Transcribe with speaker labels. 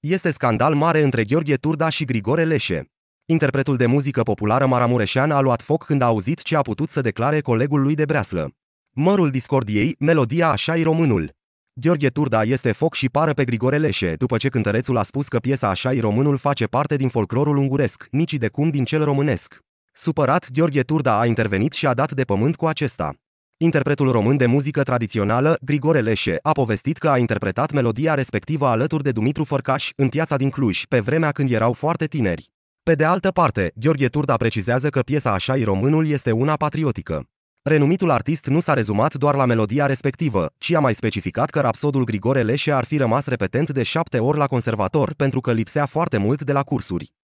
Speaker 1: Este scandal mare între Gheorghe Turda și Grigore Leșe. Interpretul de muzică populară Maramureșean a luat foc când a auzit ce a putut să declare colegul lui de breaslă. Mărul discordiei, melodia Așa-i românul. Gheorghe Turda este foc și pară pe Grigore Leșe, după ce cântărețul a spus că piesa Așa-i românul face parte din folclorul unguresc, nici de cum din cel românesc. Supărat, Gheorghe Turda a intervenit și a dat de pământ cu acesta. Interpretul român de muzică tradițională, Grigore Leșe, a povestit că a interpretat melodia respectivă alături de Dumitru Fărcaș în piața din Cluj, pe vremea când erau foarte tineri. Pe de altă parte, Gheorghe Turda precizează că piesa așa românul este una patriotică. Renumitul artist nu s-a rezumat doar la melodia respectivă, ci a mai specificat că rapsodul Grigore Leșe ar fi rămas repetent de șapte ori la conservator pentru că lipsea foarte mult de la cursuri.